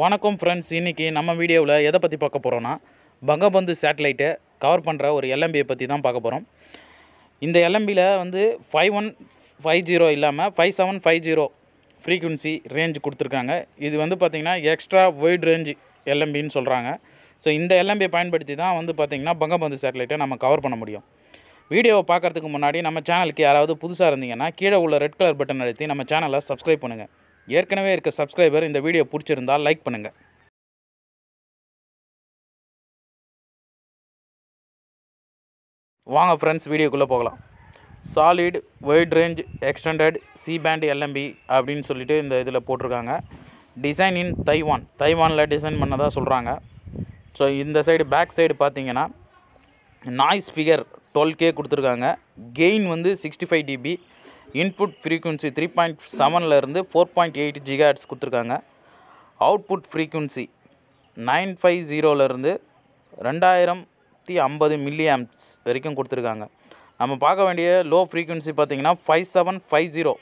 வணக்கம் ஃப்ரெண்ட்ஸ் இன்றைக்கி நம்ம வீடியோவில் எதை பற்றி பார்க்க போகிறோன்னா பங்கபந்து சேட்டலைட்டை கவர் பண்ணுற ஒரு எல்எம்பியை பற்றி தான் பார்க்க போகிறோம் இந்த எல்எம்பியில் வந்து ஃபைவ் ஒன் ஃபைவ் ஜீரோ இல்லாமல் five seven five zero frequency range கொடுத்துருக்காங்க இது வந்து பார்த்திங்கன்னா எக்ஸ்ட்ரா வைட் ரேஞ்சு எல்எம்பின்னு சொல்கிறாங்க ஸோ இந்த எல்எம்பியை பயன்படுத்தி தான் வந்து பார்த்திங்கன்னா பங்கபந்து சேட்டலைட்டை நம்ம கவர் பண்ண முடியும் வீடியோவை பார்க்குறதுக்கு முன்னாடி நம்ம சேனலுக்கு யாராவது புதுசாக இருந்தீங்கன்னா கீழே உள்ள ரெட் கலர் பட்டன் அழுத்தி நம்ம சேனலை சப்ஸ்கிரைப் பண்ணுங்கள் ஏற்கனவே இருக்க சப்ஸ்கிரைபர் இந்த வீடியோ பிடிச்சிருந்தால் லைக் பண்ணுங்கள் வாங்க ஃப்ரெண்ட்ஸ் வீடியோக்குள்ளே போகலாம் solid white range extended C band LNB அப்படின்னு சொல்லிட்டு இந்த இதில் போட்டிருக்காங்க டிசைன் இன் தைவான் தைவானில் டிசைன் பண்ணதாக சொல்கிறாங்க ஸோ இந்த சைடு பேக் சைடு பார்த்தீங்கன்னா நாய்ஸ் ஃபிகர் டுவெல் கே கொடுத்துருக்காங்க கெயின் வந்து sixty five dB input frequency three point செவன்லேருந்து ஃபோர் பாயிண்ட் எயிட் ஜிகாட்ஸ் கொடுத்துருக்காங்க அவுட்புட் ஃப்ரீக்குவென்சி நைன் ஃபைவ் ஜீரோலேருந்து ரெண்டாயிரத்தி ஐம்பது மில்லி வரைக்கும் கொடுத்துருக்காங்க நம்ம பார்க்க வேண்டிய லோ ஃப்ரீக்குவென்சி பார்த்தீங்கன்னா ஃபைவ் செவன் ஃபைவ் ஜீரோ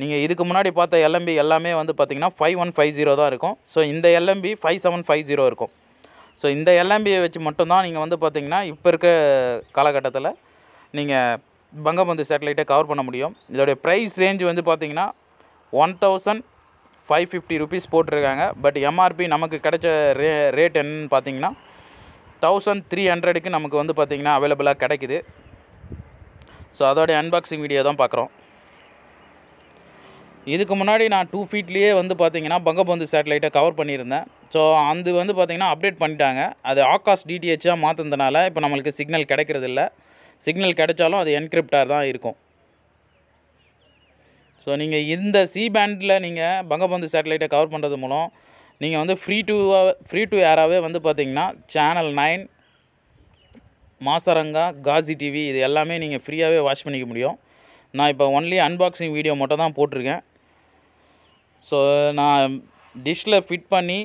நீங்கள் இதுக்கு முன்னாடி பார்த்த எல்எம்பி எல்லாமே வந்து பார்த்திங்கன்னா ஃபைவ் ஒன் ஃபைவ் ஜீரோ தான் இருக்கும் ஸோ இந்த LNB five seven five zero இருக்கும் ஸோ இந்த எல்எம்பியை வச்சு மட்டும்தான் நீங்கள் வந்து பார்த்திங்கன்னா இப்போ இருக்க காலகட்டத்தில் நீங்கள் பங்கபந்து சேட்டலைட்டை கவர் பண்ண முடியும் இதோடைய ப்ரைஸ் ரேஞ்சு வந்து பார்த்திங்கன்னா one thousand five fifty rupees போட்டிருக்காங்க பட் எம்ஆர்பி நமக்கு கிடைச்ச ரே ரேட் என்னன்னு பார்த்தீங்கன்னா தௌசண்ட் த்ரீ ஹண்ட்ரடுக்கு நமக்கு வந்து பார்த்திங்கன்னா அவைலபிளாக கிடைக்குது ஸோ அதோடைய அன்பாக்சிங் வீடியோ தான் பார்க்குறோம் இதுக்கு முன்னாடி நான் டூ ஃபீட்லேயே வந்து பார்த்திங்கன்னா பங்கபந்து சேட்டலைட்டை கவர் பண்ணியிருந்தேன் ஸோ அது வந்து பார்த்திங்கன்னா அப்டேட் பண்ணிட்டாங்க அது ஆகாஷ் டிடிஹெச்சாக மாற்றினதுனால இப்போ நம்மளுக்கு சிக்னல் கிடைக்கிறதில்ல சிக்னல் கிடைச்சாலும் அது என்கிரிப்டாக தான் இருக்கும் ஸோ நீங்கள் இந்த சி பேண்டில் நீங்கள் பங்கபந்து சேட்டலைட்டை கவர் பண்ணுறது மூலம் நீங்கள் வந்து ஃப்ரீ டூவாக ஃப்ரீ டு ஏராகவே வந்து பார்த்திங்கன்னா channel nine Maasranga Gazi TV இது எல்லாமே நீங்கள் ஃப்ரீயாகவே வாட்ச் பண்ணிக்க முடியும் நான் இப்போ ஒன்லி அன்பாக்சிங் வீடியோ மட்டும் தான் போட்டிருக்கேன் ஸோ நான் டிஷ்ஷில் ஃபிட் பண்ணி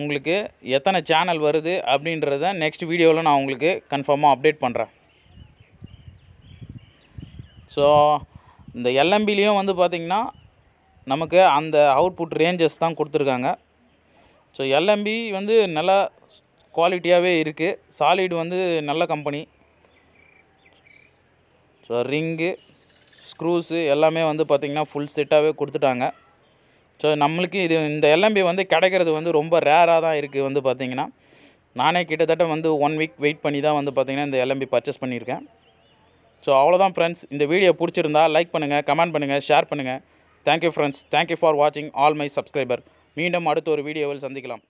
உங்களுக்கு எத்தனை சேனல் வருது அப்படின்றத நெக்ஸ்ட் வீடியோவில் நான் உங்களுக்கு கன்ஃபார்மாக அப்டேட் பண்ணுறேன் ஸோ இந்த எல்எம்பிலையும் வந்து பார்த்திங்கன்னா நமக்கு அந்த அவுட்புட் ரேஞ்சஸ் தான் கொடுத்துருக்காங்க ஸோ எல்எம்பி வந்து நல்லா குவாலிட்டியாகவே இருக்குது சாலிட் வந்து நல்ல கம்பெனி ஸோ ரிங்கு ஸ்க்ரூஸு எல்லாமே வந்து பார்த்திங்கன்னா ஃபுல் செட்டாகவே கொடுத்துட்டாங்க ஸோ நம்மளுக்கு இது இந்த எல்எம்பி வந்து கிடைக்கிறது வந்து ரொம்ப ரேராக தான் இருக்குது வந்து பார்த்திங்கன்னா நானே கிட்டத்தட்ட வந்து ஒன் வீக் வெயிட் பண்ணி தான் வந்து பார்த்திங்கன்னா இந்த எல்எம்பி பர்ச்சேஸ் பண்ணியிருக்கேன் ஸோ அவ்வளோதான் ஃப்ரெண்ட்ஸ் இந்த வீடியோ பிடிச்சிருந்தா லைக் பண்ணுங்கள் கமெண்ட் பண்ணுங்கள் ஷேர் பண்ணுங்கள் தேங்க்யூ ஃப்ரெண்ட்ஸ் தேங்க்யூ ஃபார் வாட்சிங் ஆல் மை சப்ஸ்கிரைபர் மீண்டும் அடுத்த ஒரு வீடியோவில் சந்திக்கலாம்